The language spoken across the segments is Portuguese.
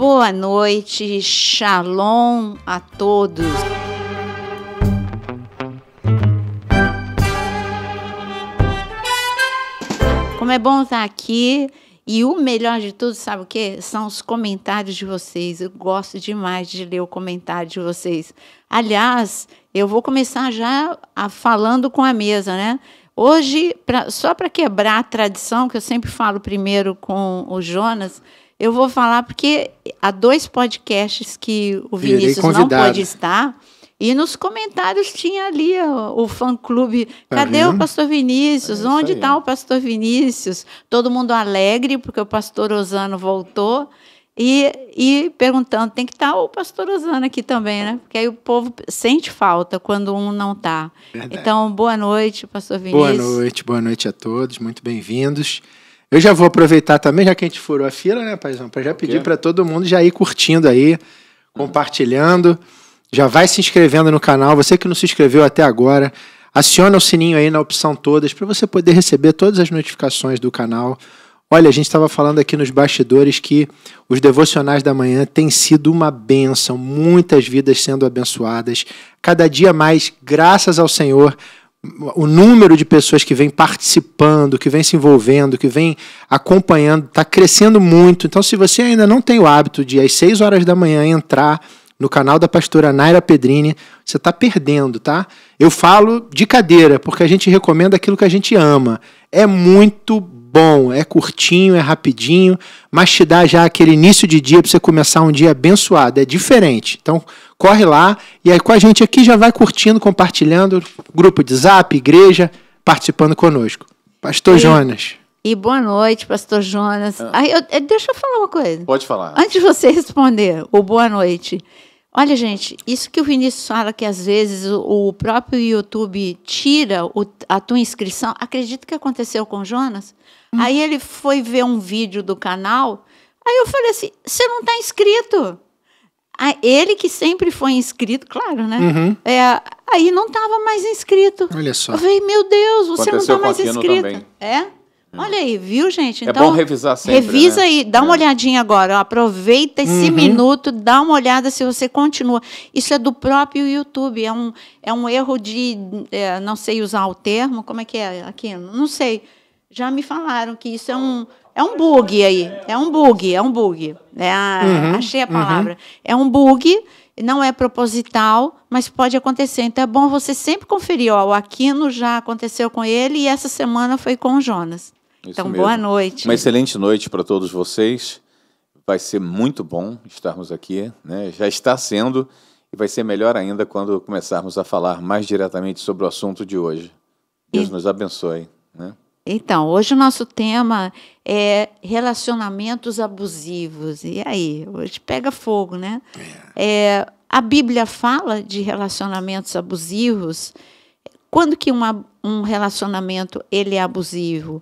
Boa noite, shalom a todos. Como é bom estar aqui e o melhor de tudo, sabe o que? São os comentários de vocês. Eu gosto demais de ler o comentário de vocês. Aliás, eu vou começar já a, falando com a mesa, né? Hoje, pra, só para quebrar a tradição, que eu sempre falo primeiro com o Jonas, eu vou falar porque há dois podcasts que o Vinícius não pode estar. E nos comentários tinha ali o, o fã-clube. Tá Cadê o pastor Vinícius? É Onde está o pastor Vinícius? Todo mundo alegre, porque o pastor Osano voltou. E, e perguntando, tem que estar tá o pastor Osano aqui também, né? Porque aí o povo sente falta quando um não está. Então, boa noite, pastor Vinícius. Boa noite, boa noite a todos. Muito bem-vindos. Eu já vou aproveitar também, já que a gente furou a fila, né, paizão? Para já pedir para todo mundo já ir curtindo aí, compartilhando. Já vai se inscrevendo no canal. Você que não se inscreveu até agora, aciona o sininho aí na opção todas para você poder receber todas as notificações do canal. Olha, a gente estava falando aqui nos bastidores que os devocionais da manhã têm sido uma bênção, muitas vidas sendo abençoadas, cada dia mais, graças ao Senhor, o número de pessoas que vem participando, que vem se envolvendo, que vem acompanhando, está crescendo muito. Então, se você ainda não tem o hábito de às 6 horas da manhã entrar no canal da pastora Naira Pedrini, você está perdendo, tá? Eu falo de cadeira, porque a gente recomenda aquilo que a gente ama. É muito bom, é curtinho, é rapidinho, mas te dá já aquele início de dia para você começar um dia abençoado, é diferente. Então, corre lá e aí com a gente aqui já vai curtindo, compartilhando, grupo de zap, igreja, participando conosco. Pastor e, Jonas. E boa noite, Pastor Jonas. Ah. Aí eu, eh, deixa eu falar uma coisa. Pode falar. Antes de você responder, o boa noite. Olha, gente, isso que o Vinícius fala que às vezes o, próprio YouTube tira o, a tua inscrição, acredito que aconteceu com o Jonas. Hum. Aí ele foi ver um vídeo do canal, aí eu falei assim: você não está inscrito. Aí ele que sempre foi inscrito, claro, né? Uhum. É, aí não estava mais inscrito. Olha só. Eu falei, meu Deus, você tá aconteceu não está mais inscrito. Também. É? Hum. Olha aí, viu, gente? É então, é bom revisar sempre. Revisa né? aí, dá uma é. olhadinha agora. Aproveita esse uhum. minuto, dá uma olhada se você continua. Isso é do próprio YouTube. É um, é um erro de. É, não sei usar o termo, como é que é aqui? Não sei. Já me falaram que isso é um. É um bug aí. É um bug, é um bug. É né? a, ah, uhum. achei a uhum. palavra. Uhum. É um bug, não é proposital, mas pode acontecer. Então é bom você sempre conferir. Ó, o Aquino já aconteceu com ele e essa semana foi com o Jonas então, mesmo. boa noite. Uma excelente noite para todos vocês. Vai ser muito bom estarmos aqui, né? já está sendo, e vai ser melhor ainda quando começarmos a falar mais diretamente sobre o assunto de hoje. Deus e... nos abençoe. Né? Então, hoje o nosso tema é relacionamentos abusivos. E aí? Hoje pega fogo, né? É, é a Bíblia fala de relacionamentos abusivos. Quando que uma, um relacionamento ele é abusivo?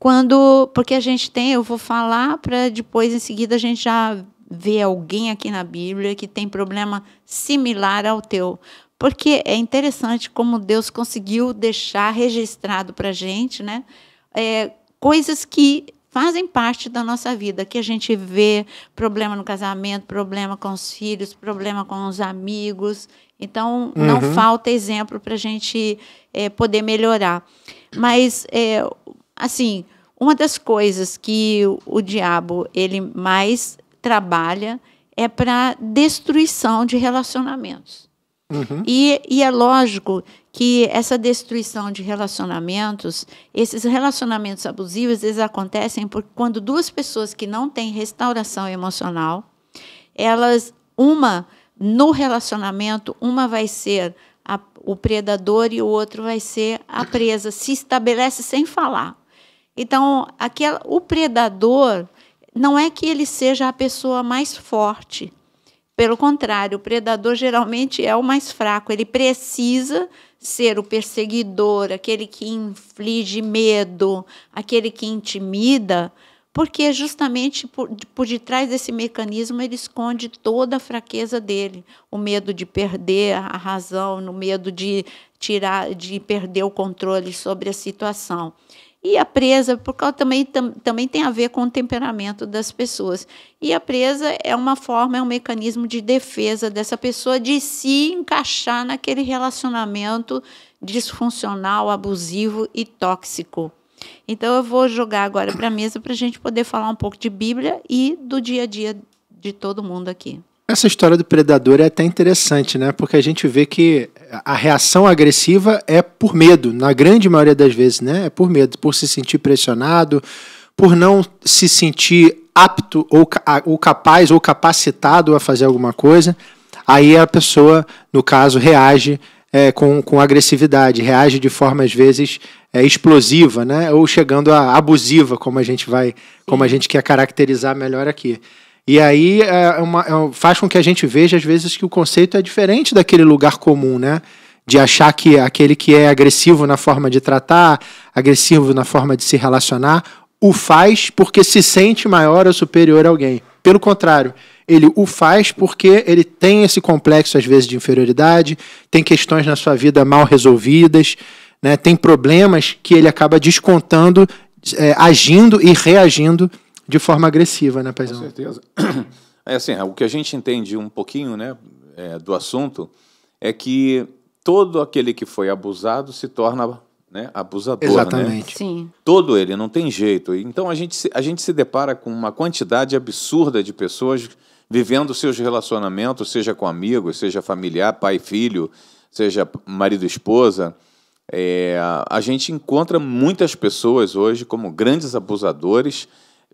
Quando, porque a gente tem, eu vou falar para depois em seguida a gente já ver alguém aqui na Bíblia que tem problema similar ao teu. Porque é interessante como Deus conseguiu deixar registrado para a gente né, é, coisas que fazem parte da nossa vida, que a gente vê problema no casamento, problema com os filhos, problema com os amigos. Então, não uhum. falta exemplo para a gente é, poder melhorar. Mas é, Assim, uma das coisas que o, o diabo ele mais trabalha é para destruição de relacionamentos. Uhum. E, e, é lógico que essa destruição de relacionamentos, esses relacionamentos abusivos, eles acontecem porque quando duas pessoas que não têm restauração emocional, elas, uma no relacionamento, uma vai ser a, o predador e o outro vai ser a presa, se estabelece sem falar. Então, aquela, o predador não é que ele seja a pessoa mais forte. Pelo contrário, o predador geralmente é o mais fraco. Ele precisa ser o perseguidor, aquele que inflige medo, aquele que intimida, porque justamente por, por detrás desse mecanismo ele esconde toda a fraqueza dele, o medo de perder a razão, no medo de tirar, de perder o controle sobre a situação. E a presa, porque também, tam, também tem a ver com o temperamento das pessoas. E a presa é uma forma, é um mecanismo de defesa dessa pessoa de se encaixar naquele relacionamento disfuncional, abusivo e tóxico. Então eu vou jogar agora para a mesa para a gente poder falar um pouco de Bíblia e do dia a dia de todo mundo aqui. Essa história do predador é até interessante, né? Porque a gente vê que a reação agressiva é por medo, na grande maioria das vezes, né? É por medo, por se sentir pressionado, por não se sentir apto ou, ou capaz ou capacitado a fazer alguma coisa. Aí a pessoa, no caso, reage é, com, com agressividade, reage de forma às vezes é, explosiva, né? Ou chegando a abusiva, como a gente vai, como a gente quer caracterizar melhor aqui. E aí é, é uma, é, faz com que a gente veja, às vezes, que o conceito é diferente daquele lugar comum, né? De achar que aquele que é agressivo na forma de tratar, agressivo na forma de se relacionar, o faz porque se sente maior ou superior a alguém. Pelo contrário, ele o faz porque ele tem esse complexo, às vezes, de inferioridade, tem questões na sua vida mal resolvidas, né? tem problemas que ele acaba descontando, é, agindo e reagindo de forma agressiva, né, Paizão? Com certeza. É assim, é, o que a gente entende um pouquinho né, é, do assunto é que todo aquele que foi abusado se torna né, abusador. Né? Exatamente. Né? Sim. Todo ele, não tem jeito. Então a gente, se, a gente se depara com uma quantidade absurda de pessoas vivendo seus relacionamentos, seja com amigos, seja familiar, pai filho, seja marido esposa. É, a gente encontra muitas pessoas hoje como grandes abusadores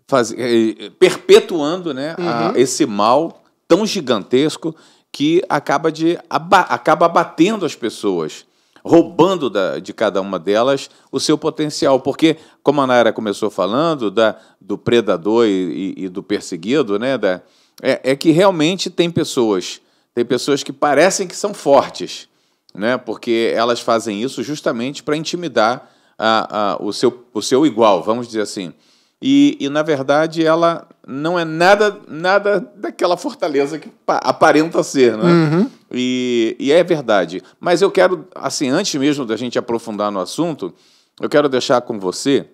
faz, eh, perpetuando né, uhum. a, esse mal tão gigantesco que acaba, de, aba, acaba abatendo as pessoas, roubando da, de cada uma delas o seu potencial. Porque, como a Naira começou falando, da, do predador e, e, e do perseguido, né, da, é, é que realmente tem pessoas, tem pessoas que parecem que são fortes, né, porque elas fazem isso justamente para intimidar a, a, o, seu, o seu igual, vamos dizer assim. E, e, na verdade ela não é nada nada daquela fortaleza que aparenta ser, né? Uhum. E, e, é verdade. Mas eu quero, assim, antes mesmo da gente aprofundar no assunto, eu quero deixar com você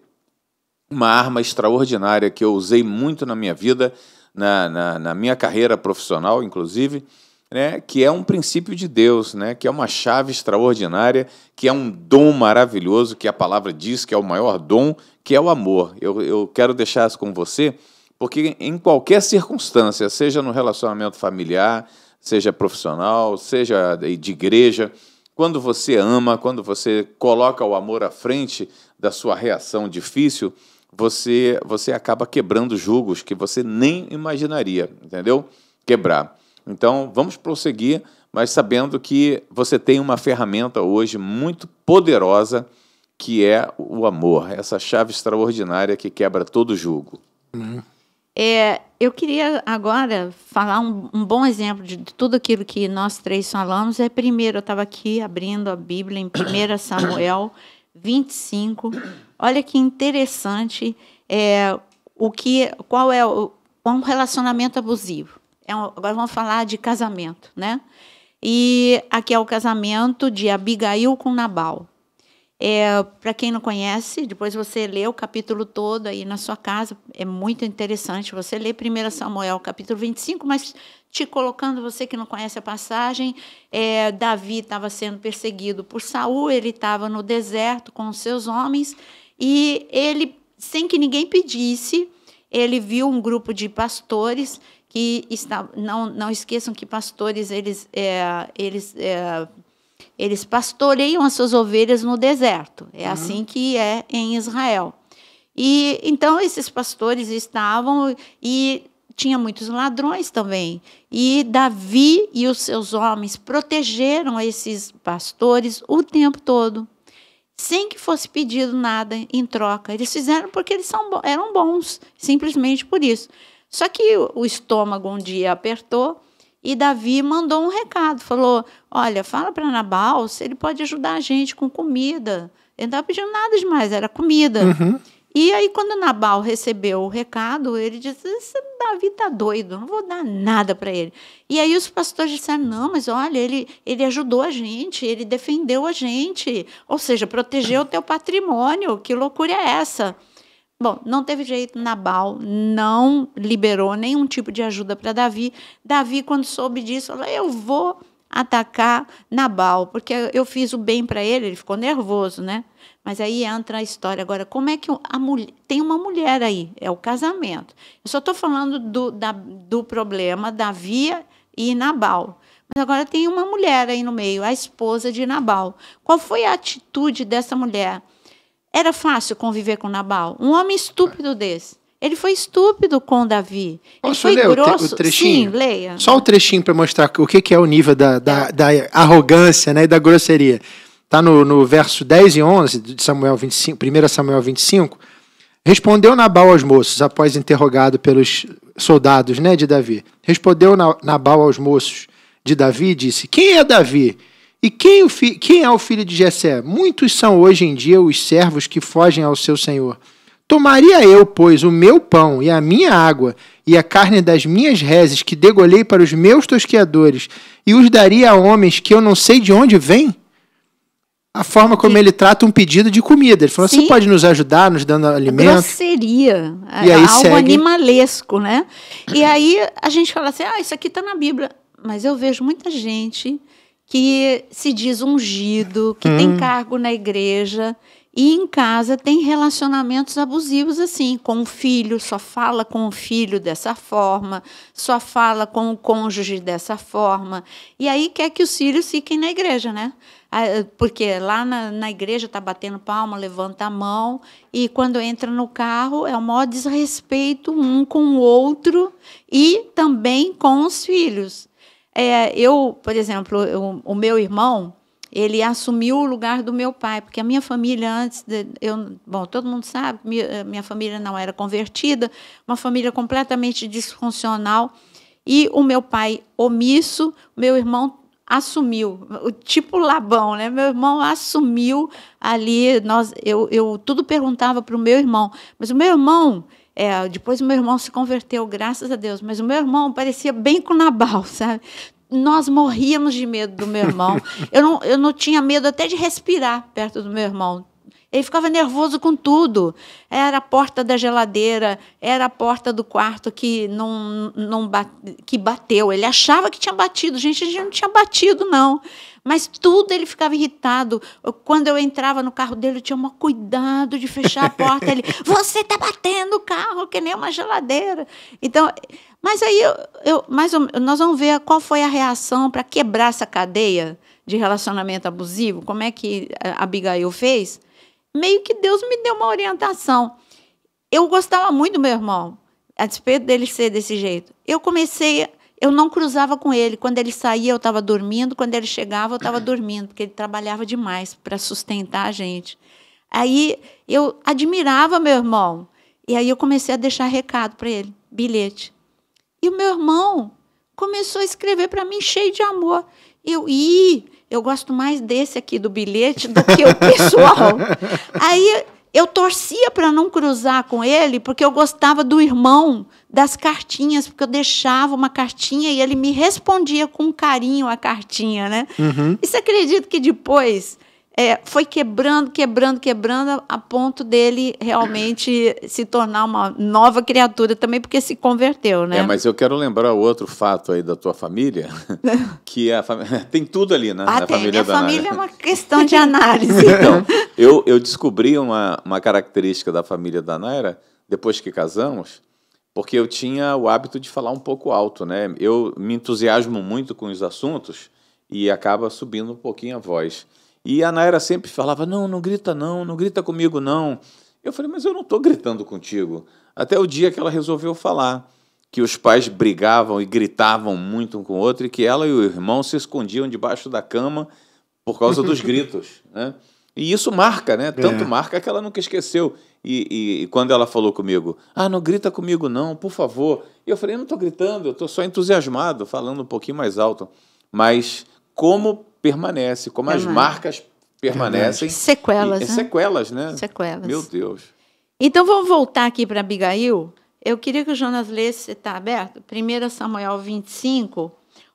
uma arma extraordinária que eu usei muito na minha vida, na, na, na minha carreira profissional, inclusive, né, que é um princípio de Deus, né, que é uma chave extraordinária, que é um dom maravilhoso, que a palavra diz que é o maior dom, que é o amor. Eu, eu quero deixar isso com você, porque em qualquer circunstância, seja no relacionamento familiar, seja profissional, seja de igreja, quando você ama, quando você coloca o amor à frente da sua reação difícil, você, você acaba quebrando julgos que você nem imaginaria, entendeu? Quebrar. Então, vamos prosseguir, mas sabendo que você tem uma ferramenta hoje muito poderosa que é o amor, essa chave extraordinária que quebra todo julgo. É, eu queria agora falar um, um, bom exemplo de tudo aquilo que nós três falamos. É primeiro, eu estava aqui abrindo a Bíblia em 1 Samuel 25. Olha que interessante é, o que, qual é o, um é relacionamento abusivo. É um, agora vamos falar de casamento, né? E aqui é o casamento de Abigail com Nabal. É, Para quem não conhece, depois você lê o capítulo todo aí na sua casa, é muito interessante. Você lê 1 Samuel, capítulo 25, mas te colocando, você que não conhece a passagem, é, Davi estava sendo perseguido por Saul, ele estava no deserto com os seus homens, e ele, sem que ninguém pedisse, ele viu um grupo de pastores que está, não, não esqueçam que pastores eles, é, eles, é, eles pastoreiam as suas ovelhas no deserto. É uhum. assim que é em Israel. E então esses pastores estavam e tinha muitos ladrões também. E Davi e os seus homens protegeram esses pastores o tempo todo, sem que fosse pedido nada em troca. Eles fizeram porque eles são, eram bons, simplesmente por isso. Só que o estômago um dia apertou e Davi mandou um recado, falou: "Olha, fala para Nabal se ele pode ajudar a gente com comida". Ele não estava pedindo nada demais, era comida. Uhum. E aí, quando Nabal recebeu o recado, ele disse: Esse Davi está doido, não vou dar nada para ele. E aí, os pastores disseram: Não, mas olha, ele, ele ajudou a gente, ele defendeu a gente, ou seja, protegeu o teu patrimônio. Que loucura é essa? Bom, não teve jeito, Nabal não liberou nenhum tipo de ajuda para Davi. Davi, quando soube disso, falou: Eu vou atacar Nabal, porque eu fiz o bem para ele, ele ficou nervoso, né? Mas aí entra a história. Agora, como é que a mulher. Tem uma mulher aí, é o casamento. Eu só estou falando do, da, do problema Davi e Nabal. Mas agora tem uma mulher aí no meio, a esposa de Nabal. Qual foi a atitude dessa mulher? Era fácil conviver com Nabal, um homem estúpido é. desse. Ele foi estúpido com Davi. Posso ele foi ler grosso. O, o trechinho? Sim, leia. Só o um trechinho para mostrar o que, é o nível da, da, da arrogância né, e da grosseria. Está no, no verso 10 e 11 de Samuel 25, 1 Samuel 25. Respondeu Nabal aos moços, após interrogado pelos soldados né, de Davi. Respondeu Nabal aos moços de Davi e disse: Quem é Davi? E quem, quem é o filho de Jessé? Muitos são hoje em dia os servos que fogem ao seu senhor. Tomaria eu, pois, o meu pão e a minha água e a carne das minhas reses que degolhei para os meus tosqueadores e os daria a homens que eu não sei de onde vêm? A forma como ele trata um pedido de comida. Ele falou: você pode nos ajudar, nos dando alimento? Grosseria. é, algo segue... animalesco, né? E aí a gente fala assim: ah, isso aqui está na Bíblia. Mas eu vejo muita gente que se diz ungido, que hum. tem cargo na igreja e em casa tem relacionamentos abusivos assim, com o filho, só fala com o filho dessa forma, só fala com o cônjuge dessa forma. E aí quer que os filhos fiquem na igreja, né? Ah, porque lá na, na igreja está batendo palma, levanta a mão, e quando entra no carro é o maior desrespeito um com o outro e também com os filhos. É, eu, por exemplo, eu, o meu irmão, ele assumiu o lugar do meu pai, porque a minha família antes, de, eu, bom, todo mundo sabe, minha, eh, minha família não era convertida, uma família completamente disfuncional, e o meu pai omisso, meu irmão assumiu, tipo Labão, né? Meu irmão assumiu ali, nós, eu, eu tudo perguntava para o meu irmão, mas o meu irmão é, depois meu irmão se converteu, graças a Deus, mas o meu irmão parecia bem com Nabal, sabe? Nós morríamos de medo do meu irmão. eu, não, eu não tinha medo até de respirar perto do meu irmão, ele ficava nervoso com tudo. Era a porta da geladeira, era a porta do quarto que não, não bate, que bateu. Ele achava que tinha batido. Gente, a gente não tinha batido, não. Mas tudo ele ficava irritado. Quando eu entrava no carro dele, eu tinha um cuidado de fechar a porta. Ele, você está batendo o carro que nem uma geladeira. Então, mas aí eu, eu, mas nós vamos ver qual foi a reação para quebrar essa cadeia de relacionamento abusivo. Como é que a eh, Abigail fez? meio que Deus me deu uma orientação. Eu gostava muito do meu irmão, a despeito dele ser desse jeito. Eu comecei, eu não cruzava com ele. Quando ele saía, eu estava dormindo. Quando ele chegava, eu estava dormindo, porque ele trabalhava demais para sustentar a gente. Aí eu admirava meu irmão. E aí eu comecei a deixar recado para ele, bilhete. E o meu irmão começou a escrever para mim cheio de amor. Eu, ih, eu gosto mais desse aqui do bilhete do que o pessoal. Aí eu torcia para não cruzar com ele, porque eu gostava do irmão das cartinhas, porque eu deixava uma cartinha e ele me respondia com carinho a cartinha, né? Uhum. E você acredita que depois é, foi quebrando, quebrando, quebrando, a ponto dele realmente se tornar uma nova criatura também, porque se converteu, né? É, mas eu quero lembrar outro fato aí da tua família, que é a fam... tem tudo ali, né? Ah, na tem. Família Minha família Nara. é uma questão de análise. então, eu, eu descobri uma, uma característica da família da Naira, depois que casamos, porque eu tinha o hábito de falar um pouco alto, né? Eu me entusiasmo muito com os assuntos e acaba subindo um pouquinho a voz. E a Naira sempre falava: Não, não grita não, não grita comigo não. Eu falei: Mas eu não estou gritando contigo. Até o dia que ela resolveu falar que os pais brigavam e gritavam muito um com o outro e que ela e o irmão se escondiam debaixo da cama por causa dos gritos, né? E isso marca, né? Tanto é. marca que ela nunca esqueceu. E, e, e, quando ela falou comigo, ah, não grita comigo não, por favor. E eu falei, eu não estou gritando, eu estou só entusiasmado, falando um pouquinho mais alto. Mas como permanece, como as marcas permanecem. Sequelas. E, é né? Sequelas, né? Sequelas. Meu Deus. Então vamos voltar aqui para Abigail. Eu queria que o Jonas lesse, está aberto? 1 Samuel 25.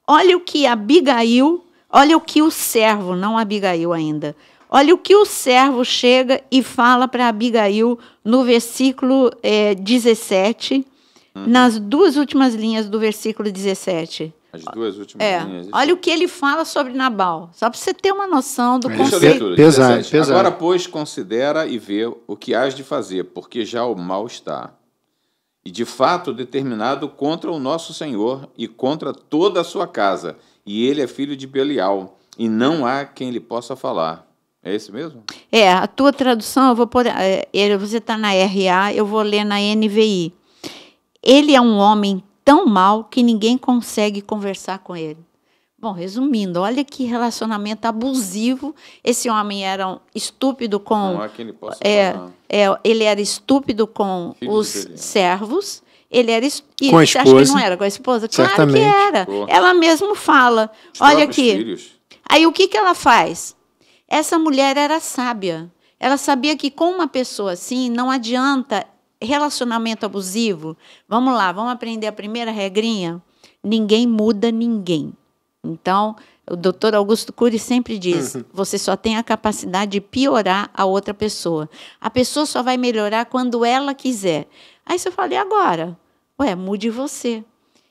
Olha o que Abigail, olha o que o servo, não Abigail ainda. Olha o que o servo chega e fala para Abigail no versículo é, eh, 17, uhum. nas duas últimas linhas do versículo 17. As duas últimas é. linhas. Olha o que ele fala sobre Nabal, só para você ter uma noção do é. conceito. Pesado, pesado. Agora, pois, considera e vê o que has de fazer, porque já o mal está. E de fato determinado contra o nosso Senhor e contra toda a sua casa. E ele é filho de Belial, e não há quem lhe possa falar. É esse mesmo? É, a tua tradução, eu vou poder, é, você está na RA, eu vou ler na NVI. Ele é um homem tão mal que ninguém consegue conversar com ele. Bom, resumindo, olha que relacionamento abusivo. Esse homem era um estúpido com. Não, é, ele, é, é, ele era estúpido com Filho os servos. Ele era estúpido. Com a esposa. Acho que não era com a esposa? Certamente. Claro que era. Ela mesmo fala. Os olha aqui. Filhos. Aí o que, que ela faz? Essa mulher era sábia. Ela sabia que com uma pessoa assim não adianta relacionamento abusivo, vamos lá, vamos aprender a primeira regrinha? Ninguém muda ninguém. Então, o doutor Augusto Cury sempre diz: uhum. você só tem a capacidade de piorar a outra pessoa. A pessoa só vai melhorar quando ela quiser. Aí você fala, e agora? Ué, mude você.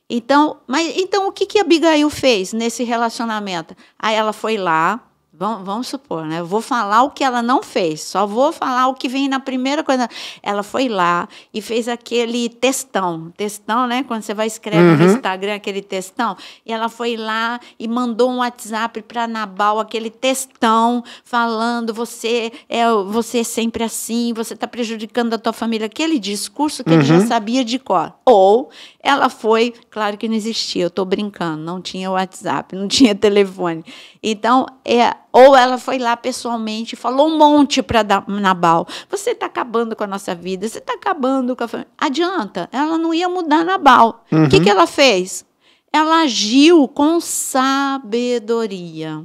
Então, mas então o que que Abigail fez nesse relacionamento? Aí ela foi lá, Vamos, vamos supor, né? Eu vou falar o que ela não fez, só vou falar o que vem na primeira coisa. Ela foi lá e fez aquele textão, textão, né? Quando você vai escrever uhum. no Instagram aquele textão, e ela foi lá e mandou um WhatsApp para Nabal aquele textão falando você é você é sempre assim, você está prejudicando a tua família, aquele discurso que uhum. ele já uhum. sabia de cor. Ou ela foi, claro que não existia, eu estou brincando, não tinha WhatsApp, não tinha telefone. Então é ou ela foi lá pessoalmente e falou um monte para Nabal. Você está acabando com a nossa vida, você está acabando com a família. Adianta, ela não ia mudar Nabal. O uhum. que, que ela fez? Ela agiu com sabedoria.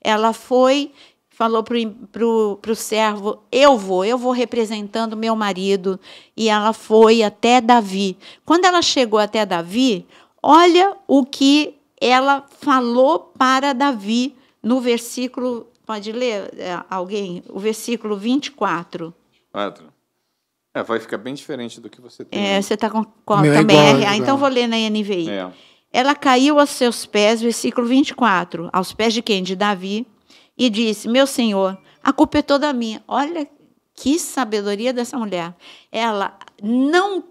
Ela foi, falou para o servo, eu vou, eu vou representando meu marido. E ela foi até Davi. Quando ela chegou até Davi, olha o que ela falou para Davi no versículo, pode ler é, alguém? O versículo 24. 4. É, vai ficar bem diferente do que você tem. É, você está com qual Meu é também? É então igual, então vou ler na NVI. É. Ela caiu aos seus pés, versículo 24, aos pés de quem? De Davi, e disse: Meu senhor, a culpa é toda minha. Olha que sabedoria dessa mulher. Ela não,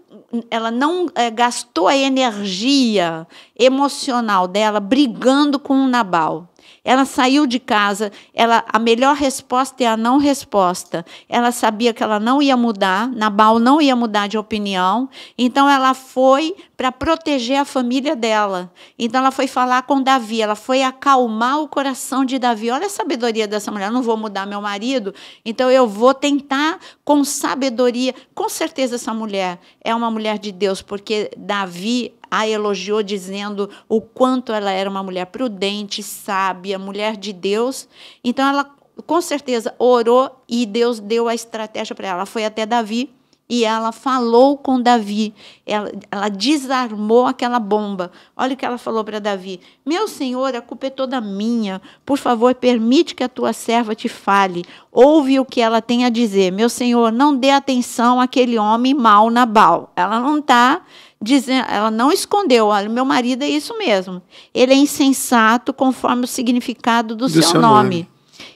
ela não é, gastou a energia emocional dela brigando com o Nabal. Ela saiu de casa, ela, a melhor resposta é a não resposta. Ela sabia que ela não ia mudar, Nabal não ia mudar de opinião, então ela foi para proteger a família dela. Então ela foi falar com Davi, ela foi acalmar o coração de Davi. Olha a sabedoria dessa mulher, eu não vou mudar meu marido, então eu vou tentar com sabedoria. Com certeza essa mulher é uma mulher de Deus, porque Davi a elogiou dizendo o quanto ela era uma mulher prudente, sábia, mulher de Deus. Então ela com certeza orou e Deus deu a estratégia para ela. foi até Davi e ela falou com Davi, ela, ela desarmou aquela bomba. Olha o que ela falou para Davi: Meu senhor, a culpa é toda minha. Por favor, permite que a tua serva te fale. Ouve o que ela tem a dizer. Meu senhor, não dê atenção àquele homem mau Nabal. Ela não está dizendo, ela não escondeu, olha, meu marido é isso mesmo. Ele é insensato conforme o significado do, do seu, seu, nome. nome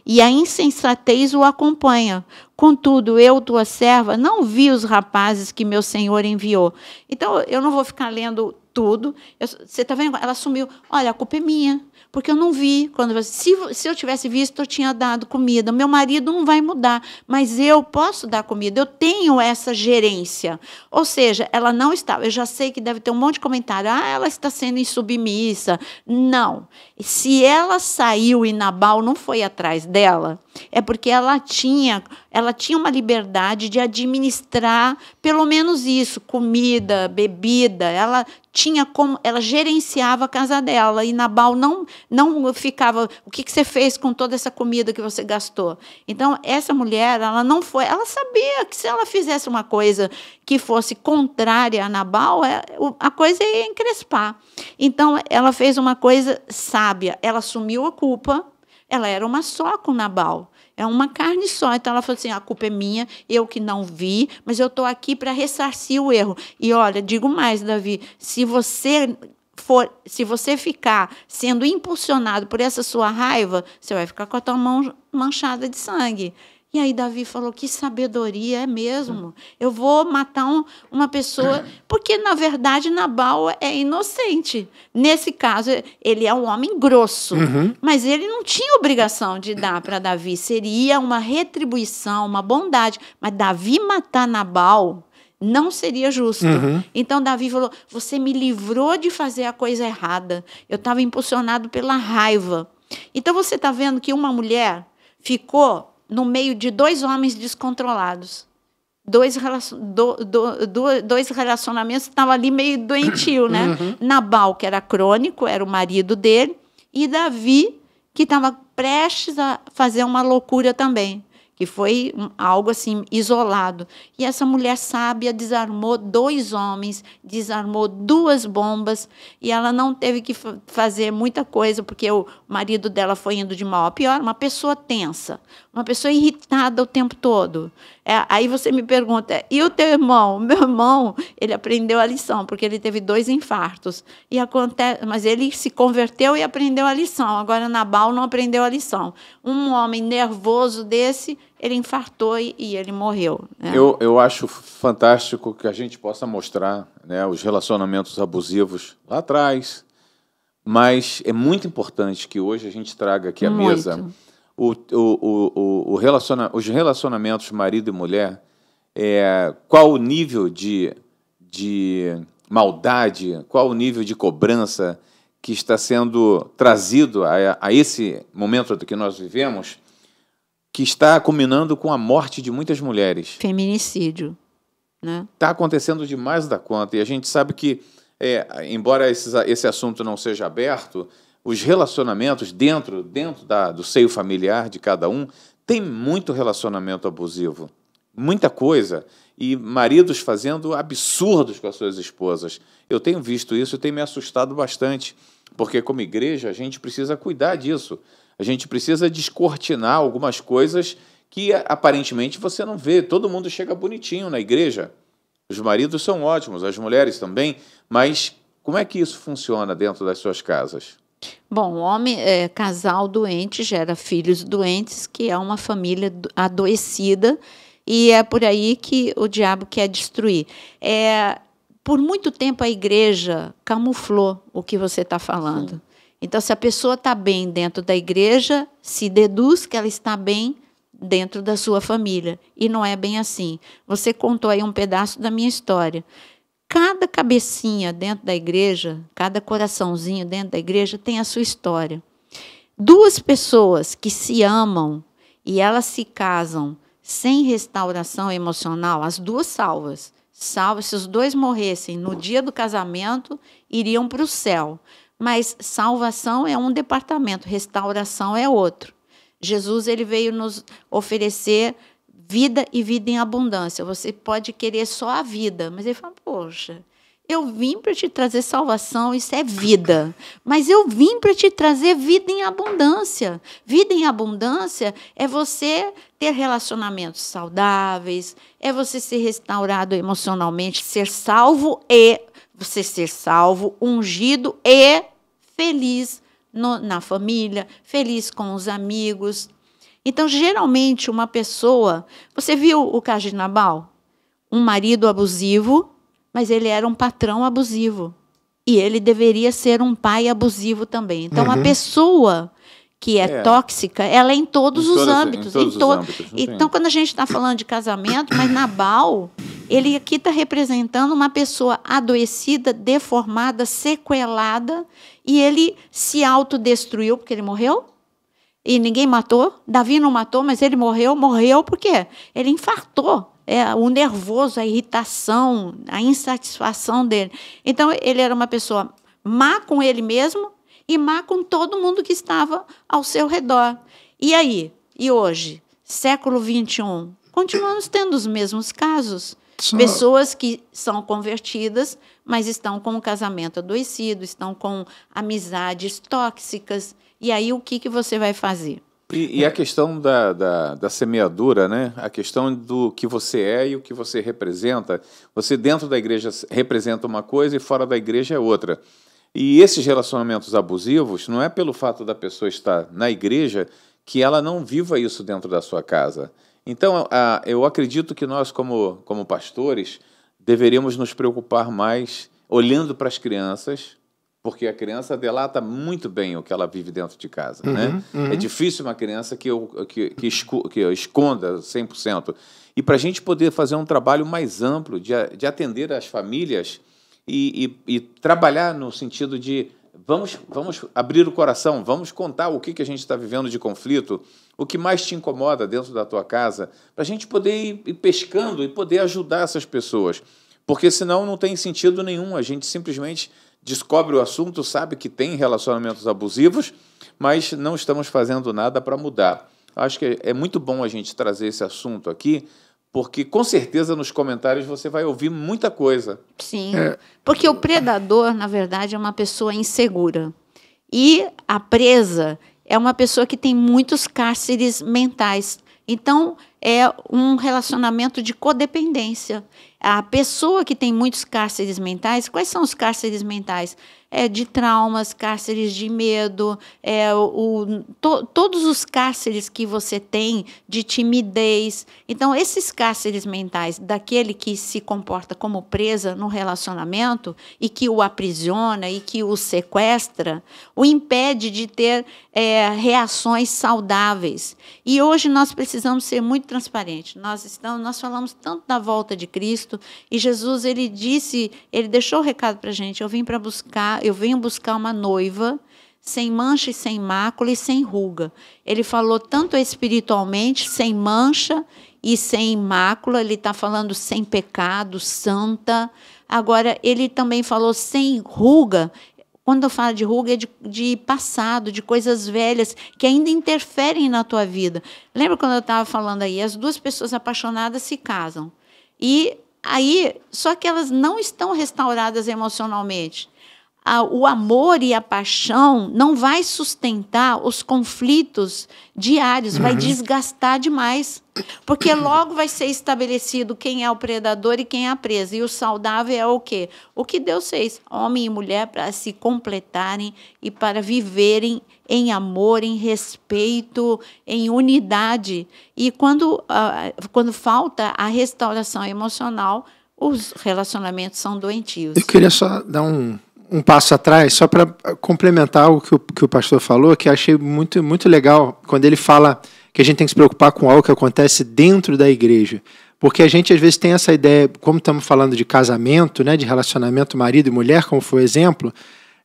e a insensatez o acompanha. Contudo, eu, tua serva, não vi os rapazes que meu senhor enviou. Então, eu não vou ficar lendo tudo. Eu, você está vendo? Ela sumiu. Olha, a culpa é minha porque eu não vi. Quando se, se eu tivesse visto, eu tinha dado comida. Meu marido não vai mudar, mas eu posso dar comida. Eu tenho essa gerência. Ou seja, ela não está. Eu já sei que deve ter um monte de comentário. Ah, ela está sendo insubmissa. Não. Se ela saiu e Nabal não foi atrás dela, é porque ela tinha, ela tinha uma liberdade de administrar pelo menos isso, comida, bebida, ela tinha como ela gerenciava a casa dela e Nabal não não ficava o que, que você fez com toda essa comida que você gastou então essa mulher ela não foi ela sabia que se ela fizesse uma coisa que fosse contrária a Nabal é, a coisa ia encrespar então ela fez uma coisa sábia ela assumiu a culpa ela era uma só com Nabal. É uma carne só. Então ela falou assim: a culpa é minha, eu que não vi, mas eu estou aqui para ressarcir o erro. E olha, digo mais, Davi, se você for, se você ficar sendo impulsionado por essa sua raiva, você vai ficar com a tua mão manchada de sangue. E aí Davi falou: que sabedoria é mesmo? Eu vou matar um, uma pessoa. Porque, na verdade, Nabal é inocente. Nesse caso, ele é um homem grosso. Uhum. Mas ele não tinha obrigação de dar para Davi. Seria uma retribuição, uma bondade. Mas Davi matar Nabal não seria justo. Uhum. Então Davi falou: Você me livrou de fazer a coisa errada. Eu estava impulsionado pela raiva. Então você está vendo que uma mulher ficou no meio de dois homens descontrolados. Dois, relacion, do, do, do, dois relacionamentos estavam ali meio doentio, né? Uhum. Nabal, que era crônico, era o marido dele, e Davi, que estava prestes a fazer uma loucura também, que foi algo assim isolado. E essa mulher sábia desarmou dois homens, desarmou duas bombas, e ela não teve que fazer muita coisa, porque o marido dela foi indo de mal a pior, uma pessoa tensa. Uma pessoa irritada o tempo todo. É, aí você me pergunta, e o teu irmão? Meu irmão, ele aprendeu a lição, porque ele teve dois infartos. E acontece, mas ele se converteu e aprendeu a lição. Agora, Nabal não aprendeu a lição. Um homem nervoso desse, ele infartou e, e ele morreu. Né? Eu, eu acho fantástico que a gente possa mostrar né, os relacionamentos abusivos lá atrás. Mas é muito importante que hoje a gente traga aqui à muito. mesa o, o, o, o relaciona, os relacionamentos marido e mulher, é, qual o nível de, de maldade, qual o nível de cobrança que está sendo trazido a, a esse momento do que nós vivemos, que está culminando com a morte de muitas mulheres. Feminicídio. Né? Está acontecendo demais da conta. E a gente sabe que, é, embora esse, esse assunto não seja aberto, os relacionamentos dentro, dentro da, do seio familiar de cada um, tem muito relacionamento abusivo, muita coisa. E maridos fazendo absurdos com as suas esposas. Eu tenho visto isso e tem me assustado bastante, porque, como igreja, a gente precisa cuidar disso. A gente precisa descortinar algumas coisas que aparentemente você não vê. Todo mundo chega bonitinho na igreja. Os maridos são ótimos, as mulheres também, mas como é que isso funciona dentro das suas casas? Bom, homem, é, casal doente gera filhos doentes, que é uma família adoecida, e é por aí que o diabo quer destruir. É, por muito tempo a igreja camuflou o que você está falando. Sim. Então, se a pessoa está bem dentro da igreja, se deduz que ela está bem dentro da sua família. E não é bem assim. Você contou aí um pedaço da minha história cada cabecinha dentro da igreja, cada coraçãozinho dentro da igreja tem a sua história. Duas pessoas que se amam e elas se casam sem restauração emocional, as duas salvas, Salvas. se os dois morressem no dia do casamento, iriam para o céu. Mas salvação é um departamento, restauração é outro. Jesus ele veio nos oferecer vida e vida em abundância. Você pode querer só a vida, mas ele fala: Poxa, eu vim para te trazer salvação, isso é vida. Mas eu vim para te trazer vida em abundância. Vida em abundância é você ter relacionamentos saudáveis, é você ser restaurado emocionalmente, ser salvo e você ser salvo, ungido e feliz no, na família, feliz com os amigos, então, geralmente, uma pessoa. Você viu o Nabal? Um marido abusivo, mas ele era um patrão abusivo. E ele deveria ser um pai abusivo também. Então, uhum. a pessoa que é, é, tóxica, ela é em todos em os todas, âmbitos. Em todos em to os âmbitos então, quando a gente está falando de casamento, mas Nabal, ele aqui está representando uma pessoa adoecida, deformada, sequelada, e ele se autodestruiu, porque ele morreu e ninguém matou. Davi não matou, mas ele morreu. Morreu porque ele infartou. É, o nervoso, a irritação, a insatisfação dele. Então, ele era uma pessoa má com ele mesmo e má com todo mundo que estava ao seu redor. E aí? E hoje, século XXI, continuamos tendo os mesmos casos. Só... Pessoas que são convertidas, mas estão com o casamento adoecido, estão com amizades tóxicas, e aí o que, que você vai fazer? E, e a questão da, da, da, semeadura, né? a questão do que você é e o que você representa. Você dentro da igreja representa uma coisa e fora da igreja é outra. E esses relacionamentos abusivos não é pelo fato da pessoa estar na igreja que ela não viva isso dentro da sua casa. Então, a, eu acredito que nós, como, como pastores, deveríamos nos preocupar mais olhando para as crianças, porque a criança delata muito bem o que ela vive dentro de casa. Né? Uhum, né? Uhum. É difícil uma criança que, eu, que, que, esco, que eu esconda 100%. E para a gente poder fazer um trabalho mais amplo de, de atender as famílias e, e, e, trabalhar no sentido de vamos, vamos abrir o coração, vamos contar o que, que a gente está vivendo de conflito, o que mais te incomoda dentro da tua casa, para a gente poder ir, ir pescando e poder ajudar essas pessoas. Porque senão não tem sentido nenhum a gente simplesmente descobre o assunto, sabe que tem relacionamentos abusivos, mas não estamos fazendo nada para mudar. Acho que é muito bom a gente trazer esse assunto aqui, porque com certeza nos comentários você vai ouvir muita coisa. Sim, é. porque o predador, na verdade, é uma pessoa insegura. E a presa é uma pessoa que tem muitos cárceres mentais. Então, é um relacionamento de codependência. A pessoa que tem muitos cárceres mentais, quais são os cárceres mentais? é, de traumas, cárceres de medo, é, o, to, todos os cárceres que você tem de timidez. Então, esses cárceres mentais daquele que se comporta como presa no relacionamento e que o aprisiona e que o sequestra, o impede de ter é, reações saudáveis. E hoje nós precisamos ser muito transparentes. Nós estamos, nós falamos tanto da volta de Cristo e Jesus ele disse, ele deixou o recado para gente. Eu vim para buscar eu venho buscar uma noiva sem mancha e sem mácula e sem ruga. Ele falou tanto espiritualmente, sem mancha e sem mácula, ele está falando sem pecado, santa. Agora, ele também falou sem ruga. Quando eu falo de ruga, é de, de passado, de coisas velhas que ainda interferem na tua vida. Lembra quando eu estava falando aí? As duas pessoas apaixonadas se casam. E aí, só que elas não estão restauradas emocionalmente a, o amor e a paixão não vai sustentar os conflitos diários, vai uhum. desgastar demais. Porque logo vai ser estabelecido quem é o predador e quem é a presa. E o saudável é o quê? O que Deus fez, homem e mulher, para se completarem e para viverem em amor, em respeito, em unidade. E quando, uh, quando falta a restauração emocional, os relacionamentos são doentios. Eu queria só dar um, um passo atrás, só para complementar o que, o que o pastor falou, que achei muito, muito legal quando ele fala que a gente tem que se preocupar com algo que acontece dentro da igreja. Porque a gente às vezes tem essa ideia, como estamos falando de casamento, né, de relacionamento marido e mulher, como foi o exemplo,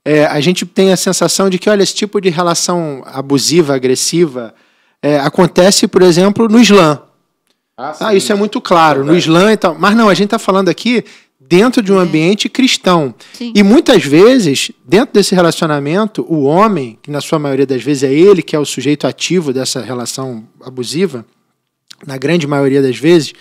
é, a gente tem a sensação de que, olha, esse tipo de relação abusiva, agressiva, é, acontece, por exemplo, no Islã. Ah, ah isso é muito claro, no Islã e tal. Mas não, a gente está falando aqui dentro de um é. ambiente cristão. Sim. E muitas vezes, dentro desse relacionamento, o homem, que na sua maioria das vezes é ele que é o sujeito ativo dessa relação abusiva, na grande maioria das vezes,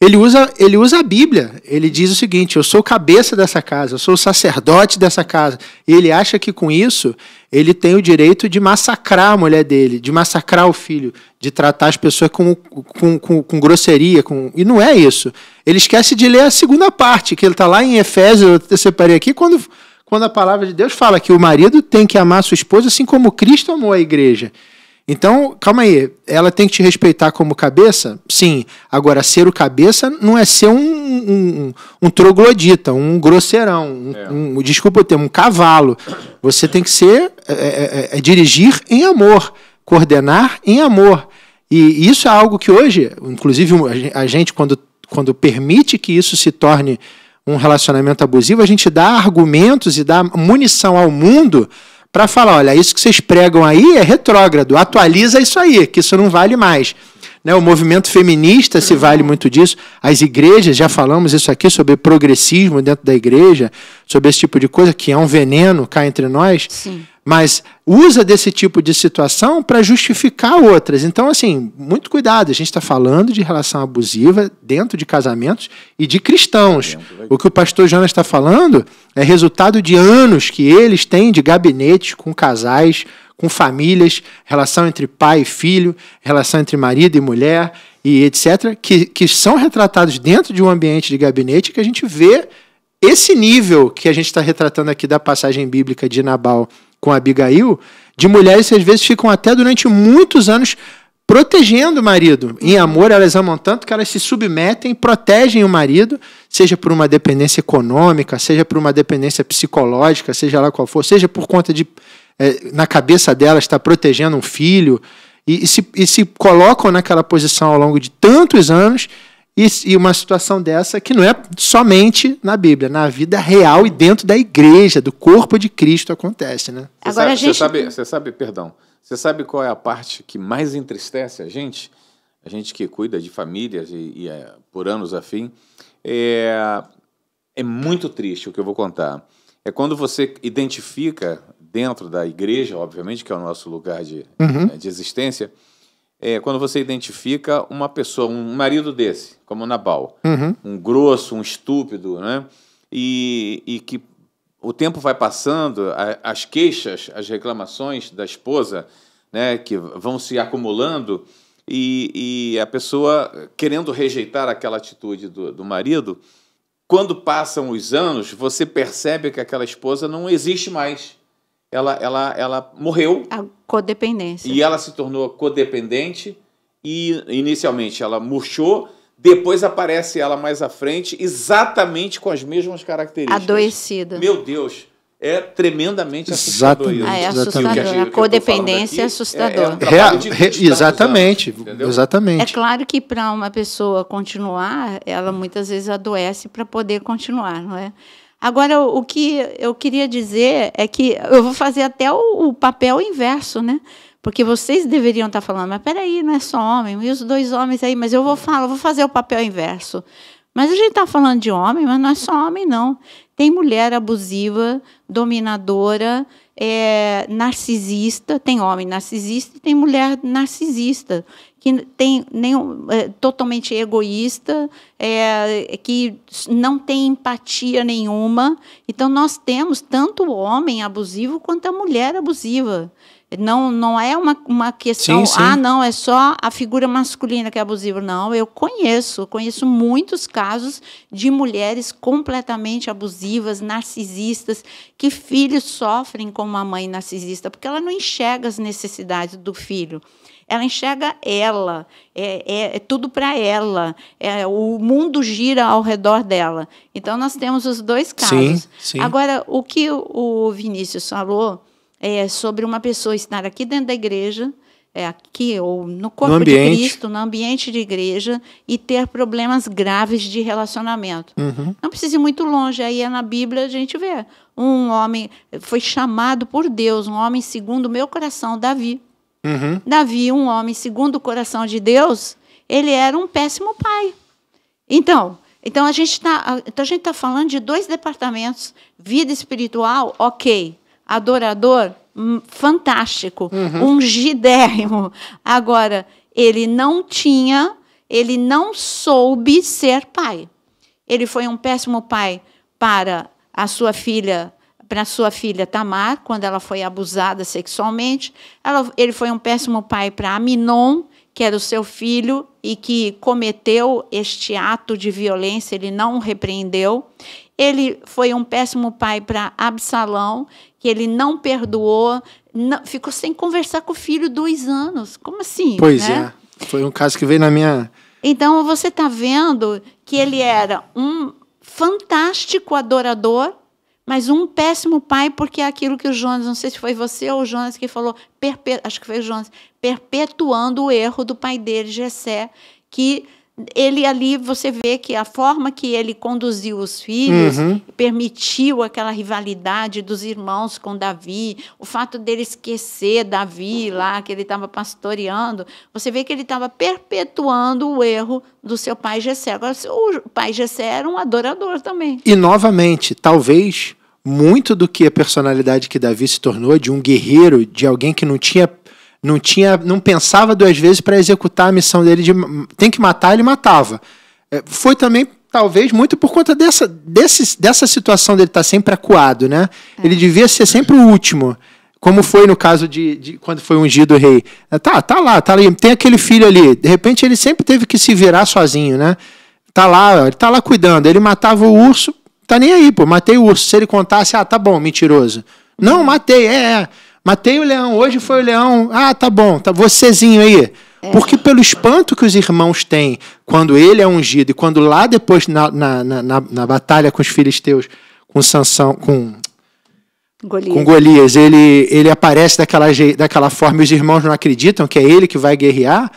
ele usa, ele usa a Bíblia. Ele diz o seguinte: eu sou cabeça dessa casa, eu sou sacerdote dessa casa. E ele acha que com isso ele tem o direito de massacrar a mulher dele, de massacrar o filho, de tratar as pessoas com, com, com, com grosseria. Com... E não é isso. Ele esquece de ler a segunda parte, que ele está lá em Efésios, eu separei aqui, quando, quando a palavra de Deus fala que o marido tem que amar sua esposa assim como Cristo amou a igreja. Então, calma aí, ela tem que te respeitar como cabeça? Sim. Agora, ser o cabeça não é ser um, um, um troglodita, um grosseirão, um, é. um, desculpa o termo, um cavalo. Você tem que ser, é é, é, é, é dirigir em amor, coordenar em amor. E isso é algo que hoje, inclusive a gente, quando, quando permite que isso se torne um relacionamento abusivo, a gente dá argumentos e dá munição ao mundo para falar: olha, isso que vocês pregam aí é retrógrado, atualiza isso aí, que isso não vale mais. Né, o movimento feminista se vale muito disso. As igrejas, já falamos isso aqui sobre progressismo dentro da igreja, sobre esse tipo de coisa, que é um veneno cá entre nós. Sim mas usa desse tipo de situação para justificar outras. Então, assim, muito cuidado. A gente está falando de relação abusiva dentro de casamentos e de cristãos. O que o pastor Jonas está falando é resultado de anos que eles têm de gabinetes com casais, com famílias, relação entre pai e filho, relação entre marido e mulher e etc., que, que são retratados dentro de um ambiente de gabinete que a gente vê esse nível que a gente está retratando aqui da passagem bíblica de Nabal com Abigail, de mulheres que às vezes ficam até durante muitos anos protegendo o marido. Em amor, elas amam tanto que elas se submetem, protegem o marido, seja por uma dependência econômica, seja por uma dependência psicológica, seja lá qual for, seja por conta de, é, na cabeça dela estar tá protegendo um filho, e, e, se, e se colocam naquela posição ao longo de tantos anos e, e uma situação dessa que não é somente na Bíblia, na vida real e dentro da igreja, do corpo de Cristo acontece, né? Você Agora sabe, a gente... você sabe, você sabe, perdão, você sabe qual é a parte que mais entristece a gente? A gente que cuida de famílias e, e é, por anos afim, é, é muito triste o que eu vou contar. É quando você identifica dentro da igreja, obviamente, que é o nosso lugar de, uhum. de existência, é, quando você identifica uma pessoa, um marido desse, como Nabal, uhum. um grosso, um estúpido, né? E, e que o tempo vai passando, a, as queixas, as reclamações da esposa, né, que vão se acumulando e, e a pessoa querendo rejeitar aquela atitude do, do marido, quando passam os anos, você percebe que aquela esposa não existe mais ela, ela, ela morreu. A codependência. E ela se tornou codependente e inicialmente ela murchou, depois aparece ela mais à frente, exatamente com as mesmas características. Adoecida. Meu Deus, é tremendamente assustador exatamente, isso. Ah, é assustador. Exatamente. A, codependência é assustador. É, é um de, de exatamente, anos, exatamente. É claro que para uma pessoa continuar, ela muitas vezes adoece para poder continuar, não é? Agora, o que eu queria dizer é que eu vou fazer até o, o papel inverso, né? Porque vocês deveriam estar tá falando, mas peraí, não é só homem, e os dois homens aí, mas eu vou falar, vou fazer o papel inverso. Mas a gente está falando de homem, mas não é só homem, não. Tem mulher abusiva, dominadora, é, narcisista, tem homem narcisista e tem mulher narcisista que tem nenhum, é, totalmente egoísta, é, que não tem empatia nenhuma. Então, nós temos tanto o homem abusivo quanto a mulher abusiva. Não, não é uma, uma questão, sim, sim. ah, não, é só a figura masculina que é abusiva. Não, eu conheço, conheço muitos casos de mulheres completamente abusivas, narcisistas, que filhos sofrem com uma mãe narcisista, porque ela não enxerga as necessidades do filho. Ela enxerga ela, é, é, é tudo para ela, é, o mundo gira ao redor dela. Então, nós temos os dois casos. Sim, sim. Agora, o que o Vinícius falou é sobre uma pessoa estar aqui dentro da igreja, é, aqui ou no corpo no de Cristo, no ambiente de igreja, e ter problemas graves de relacionamento. Uhum. Não precisa ir muito longe, aí é na Bíblia a gente vê. Um homem foi chamado por Deus, um homem segundo o meu coração, Davi. Uhum. Davi, um homem segundo o coração de Deus, ele era um péssimo pai. Então, então a gente está então tá falando de dois departamentos: vida espiritual, ok. Adorador, hum, fantástico, uhum. ungidérrimo. Agora, ele não tinha, ele não soube ser pai. Ele foi um péssimo pai para a sua filha para sua filha Tamar, quando ela foi abusada sexualmente. Ela, ele foi um péssimo pai para Aminon, que era o seu filho e que cometeu este ato de violência, ele não repreendeu. Ele foi um péssimo pai para Absalão, que ele não perdoou, não, ficou sem conversar com o filho dois anos. Como assim? Pois né? é. Foi um caso que veio na minha. Então você está vendo que ele era um fantástico adorador, mas um péssimo pai, porque é aquilo que o Jonas, não sei se foi você ou o Jonas que falou, acho que foi o Jonas, perpetuando o erro do pai dele, Gessé, que ele ali, você vê que a forma que ele conduziu os filhos, uhum. permitiu aquela rivalidade dos irmãos com Davi, o fato dele esquecer Davi lá, que ele estava pastoreando, você vê que ele estava perpetuando o erro do seu pai Gessé. Agora, o pai Gessé era um adorador também. E, novamente, talvez muito do que a personalidade que Davi se tornou, de um guerreiro, de alguém que não tinha não tinha não pensava duas vezes para executar a missão dele de tem que matar, ele matava. É, foi também talvez muito por conta dessa desse, dessa situação dele estar tá sempre acuado, né? É. Ele devia ser sempre o último. Como foi no caso de, de quando foi ungido o rei. É, tá, tá lá, tá ali. Tem aquele filho ali. De repente ele sempre teve que se virar sozinho, né? Tá lá, ele tá lá cuidando. Ele matava o urso, tá nem aí, pô. Matei o urso. Se ele contasse, ah, tá bom, mentiroso. Não, matei, é, é. Matei o leão, hoje foi o leão. Ah, tá bom, tá vocêzinho aí. É. Porque pelo espanto que os irmãos têm quando ele é ungido e quando lá depois na, na, na, na batalha com os filisteus, com Sansão, com Golias. com Golias, ele, ele aparece daquela, daquela forma e os irmãos não acreditam que é ele que vai guerrear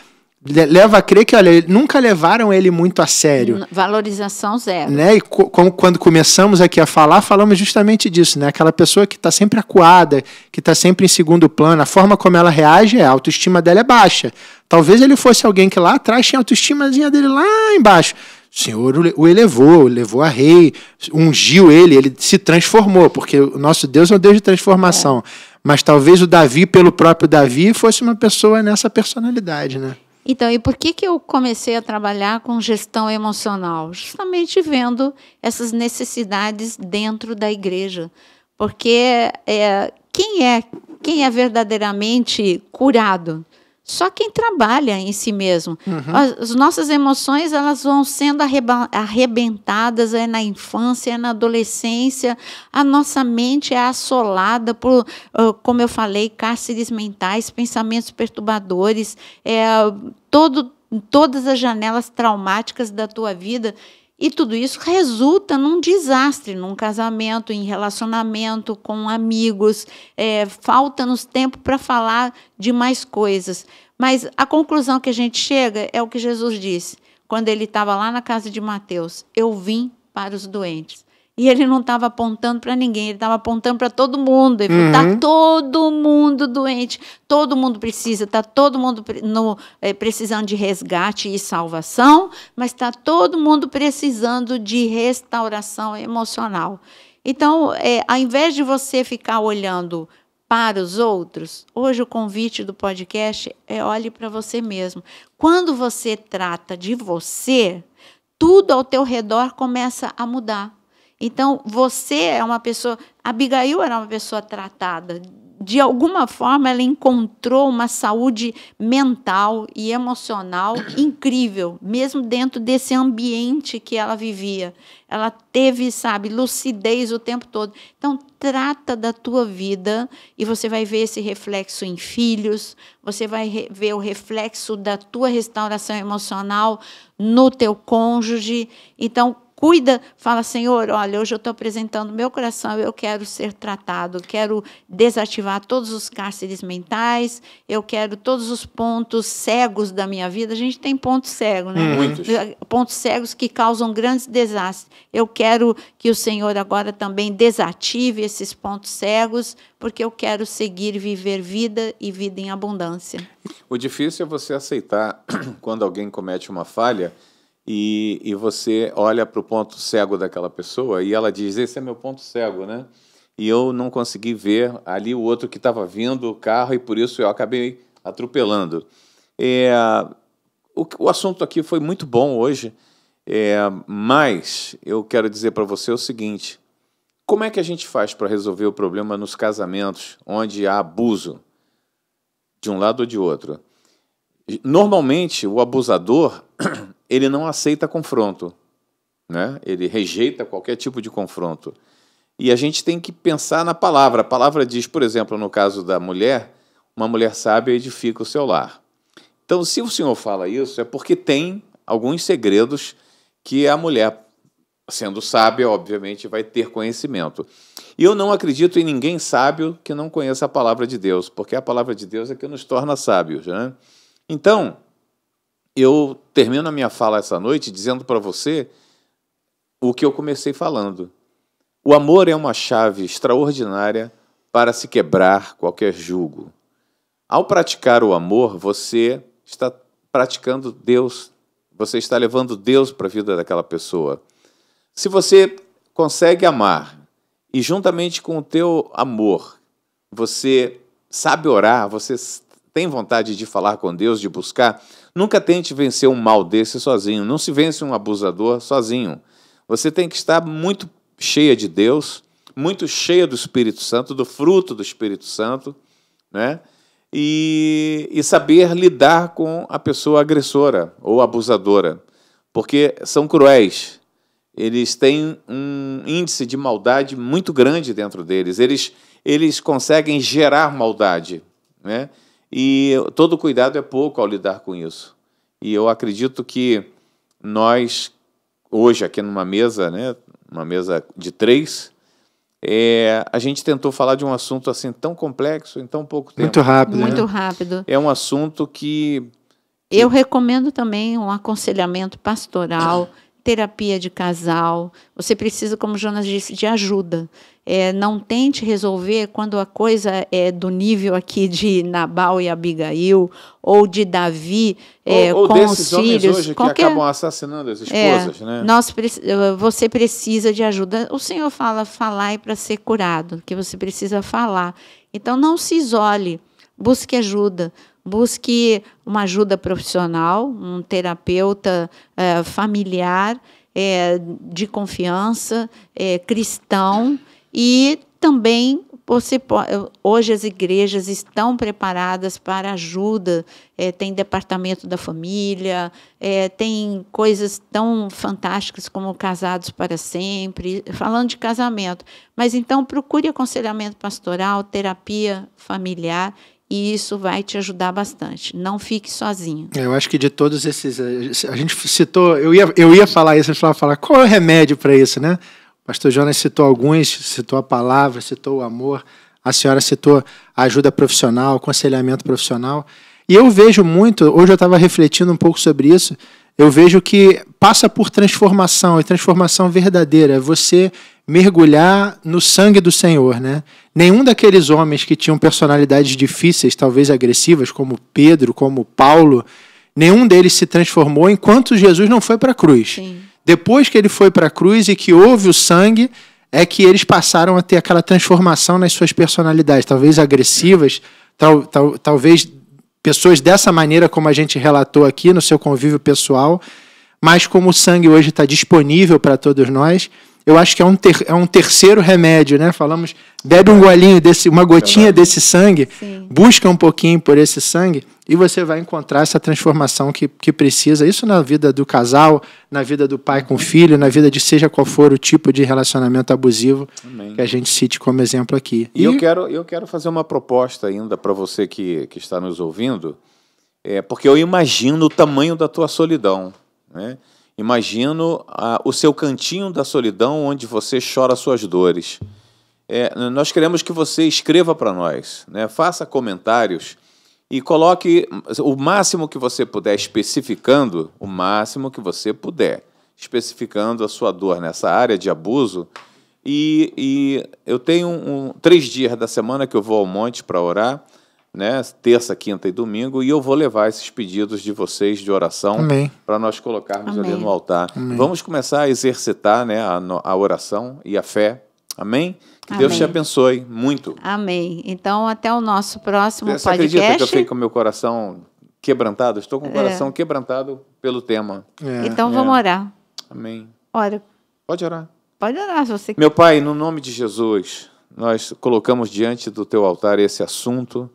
leva a crer que, olha, nunca levaram ele muito a sério. Valorização zero. Né? E co quando começamos aqui a falar, falamos justamente disso, né? Aquela pessoa que está sempre acuada, que está sempre em segundo plano, a forma como ela reage é a autoestima dela é baixa. Talvez ele fosse alguém que lá atrás tinha a autoestimazinha dele lá embaixo. O Senhor o elevou, o levou a rei, ungiu ele, ele se transformou, porque o nosso Deus é um Deus de transformação. É. Mas talvez o Davi, pelo próprio Davi, fosse uma pessoa nessa personalidade, né? Então, e por que, que eu comecei a trabalhar com gestão emocional? Justamente vendo essas necessidades dentro da igreja. Porque é, quem, é, quem é verdadeiramente curado? Só quem trabalha em si mesmo. Uhum. As, as, nossas emoções elas vão sendo arreba, arrebentadas é na infância, é na adolescência. A nossa mente é assolada por, uh, como eu falei, cárceres mentais, pensamentos perturbadores, é, todo, todas as janelas traumáticas da tua vida e tudo isso resulta num desastre, num casamento, em relacionamento com amigos, é, falta-nos tempo para falar de mais coisas. Mas a conclusão que a gente chega é o que Jesus disse quando ele estava lá na casa de Mateus: Eu vim para os doentes. E ele não estava apontando para ninguém, ele estava apontando para todo mundo. Ele tá uhum. todo mundo doente, todo mundo precisa, está todo mundo no, é, precisando de resgate e salvação, mas está todo mundo precisando de restauração emocional. Então, é, ao invés de você ficar olhando para os outros, hoje o convite do podcast é olhe para você mesmo. Quando você trata de você, tudo ao teu redor começa a mudar. Então, você é uma pessoa. Abigail era uma pessoa tratada. De alguma forma, ela encontrou uma saúde mental e emocional incrível, mesmo dentro desse ambiente que ela vivia. Ela teve, sabe, lucidez o tempo todo. Então, trata da tua vida e você vai ver esse reflexo em filhos, você vai ver o reflexo da tua restauração emocional no teu cônjuge. Então, cuida, fala, Senhor, olha, hoje eu estou apresentando meu coração, eu quero ser tratado, quero desativar todos os cárceres mentais, eu quero todos os pontos cegos da minha vida. A gente tem pontos cegos, né? Uhum. Muitos. Eh, pontos cegos que causam grandes desastres. Eu quero que o Senhor agora também desative esses pontos cegos, porque eu quero seguir viver vida e vida em abundância. O difícil é você aceitar quando alguém comete uma falha e, e você olha para o ponto cego daquela pessoa e ela diz: Esse é meu ponto cego, né? E eu não consegui ver ali o outro que estava vindo o carro e por isso eu acabei atropelando. É, o, o assunto aqui foi muito bom hoje, é, mas eu quero dizer para você o seguinte: como é que a gente faz para resolver o problema nos casamentos onde há abuso de um lado ou de outro? Normalmente, o abusador ele não aceita confronto, né? ele rejeita qualquer tipo de confronto. E a gente tem que pensar na palavra. A palavra diz, por exemplo, no caso da mulher, uma mulher sábia edifica o seu lar. Então, se o senhor fala isso, é porque tem alguns segredos que a mulher, sendo sábia, obviamente, vai ter conhecimento. E eu não acredito em ninguém sábio que não conheça a palavra de Deus, porque a palavra de Deus é que nos torna sábios. Né? Então, eu termino a minha fala essa noite dizendo para você o que eu comecei falando. O amor é uma chave extraordinária para se quebrar qualquer jugo. Ao praticar o amor, você está praticando Deus, você está levando Deus para a vida daquela pessoa. Se você consegue amar e juntamente com o teu amor, você sabe orar, você tem vontade de falar com Deus, de buscar, Nunca tente vencer um mal desse sozinho. Não se vence um abusador sozinho. Você tem que estar muito cheia de Deus, muito cheia do Espírito Santo, do fruto do Espírito Santo, né? E, e saber lidar com a pessoa agressora ou abusadora, porque são cruéis. Eles têm um índice de maldade muito grande dentro deles. Eles, eles conseguem gerar maldade, né? E todo cuidado é pouco ao lidar com isso. E eu acredito que nós, hoje, aqui numa mesa, né, uma mesa de três, é, a gente tentou falar de um assunto assim tão complexo em tão pouco tempo. Muito rápido. Né? Muito rápido. É um assunto que. Eu recomendo também um aconselhamento pastoral. Ah terapia de casal, você precisa, como Jonas disse, de ajuda. É, não tente resolver quando a coisa é do nível aqui de Nabal e Abigail, ou de Davi é, ou, ou com os filhos. Hoje qualquer... que acabam assassinando as é, esposas, é, né? Nós, eh, você precisa de ajuda. O Senhor fala, falar e para ser curado, que você precisa falar. Então não se isole, busque ajuda busque uma ajuda profissional, um terapeuta é, familiar, é, de confiança, é, cristão e também hoje as igrejas estão preparadas para ajuda, é, tem departamento da família, é, tem coisas tão fantásticas como casados para sempre, falando de casamento. Mas então procure aconselhamento pastoral, terapia familiar e isso vai te ajudar bastante. Não fique sozinho. É, eu acho que de todos esses. Eh, a gente citou. Eu ia, eu ia falar isso, a gente falar qual é o remédio para isso, né? O pastor Jonas citou alguns, citou a palavra, citou o amor, a senhora citou a ajuda profissional, aconselhamento profissional. E eu vejo muito, hoje eu estava refletindo um pouco sobre isso, eu vejo que passa por transformação, e transformação verdadeira. É você mergulhar no sangue do Senhor, né? Nenhum daqueles homens que tinham personalidades difíceis, talvez agressivas, como Pedro, como Paulo, nenhum deles se transformou enquanto Jesus não foi para a cruz. Sim. Depois que ele foi para a cruz e que houve o sangue, é que eles passaram a ter aquela transformação nas suas personalidades, talvez agressivas, tal, tal, talvez pessoas dessa maneira como a gente relatou aqui no seu convívio pessoal, mas como o sangue hoje está disponível para todos nós, eu acho que é um, ter, é um terceiro remédio, né? Falamos, bebe um golinho desse, uma gotinha desse sangue, Sim. busca um pouquinho por esse sangue e você vai encontrar essa transformação que, que precisa. Isso na vida do casal, na vida do pai com o filho, na vida de seja qual for o tipo de relacionamento abusivo Amém. que a gente cite como exemplo aqui. E, e eu quero eu quero fazer uma proposta ainda para você que, que está nos ouvindo, é porque eu imagino o tamanho da tua solidão, né? Imagino ah, o seu cantinho da solidão onde você chora suas dores. É, nós queremos que você escreva para nós, né? faça comentários e coloque o máximo que você puder, especificando o máximo que você puder, especificando a sua dor nessa área de abuso. E, e eu tenho um, três dias da semana que eu vou ao monte para orar né, terça, quinta e domingo, e eu vou levar esses pedidos de vocês de oração para nós colocarmos Amém. ali no altar. Amém. Vamos começar a exercitar né, a, a, oração e a fé. Amém? Que Amém. Deus te abençoe muito. Amém. Então, até o nosso próximo Você podcast. Você acredita que eu fiquei com meu coração quebrantado? Estou com o é. coração é. quebrantado pelo tema. É. Então, é. vamos orar. Amém. Ora. Pode orar. Pode orar, se você Meu Pai, no nome de Jesus, nós colocamos diante do teu altar esse assunto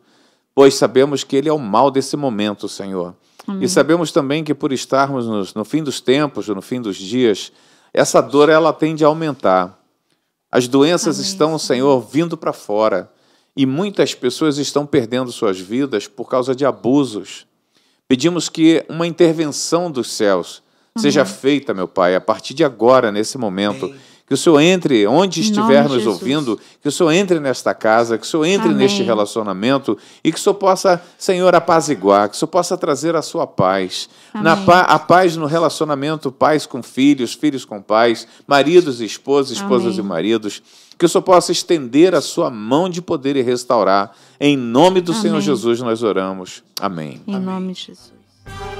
pois sabemos que ele é o mal desse momento, Senhor. Amém. E sabemos também que por estarmos nos, no fim dos tempos, no fim dos dias, essa dor ela tende a aumentar. As doenças Amém. estão, Senhor, vindo para fora e muitas pessoas estão perdendo suas vidas por causa de abusos. Pedimos que uma intervenção dos céus seja feita, meu Pai, a partir de agora, nesse momento, Amém. Que o Senhor entre onde estiver nos ouvindo, que o Senhor entre nesta casa, que o Senhor entre Amém. neste relacionamento e que o Senhor possa, Senhor, apaziguar, que o Senhor possa trazer a sua paz. Na pa a paz no relacionamento, pais com filhos, filhos com pais, maridos e esposas, esposas Amém. e maridos que o Senhor possa estender a sua mão de poder e restaurar. Em nome do Amém. Senhor Jesus nós oramos. Amém. Em Amém. nome de Jesus.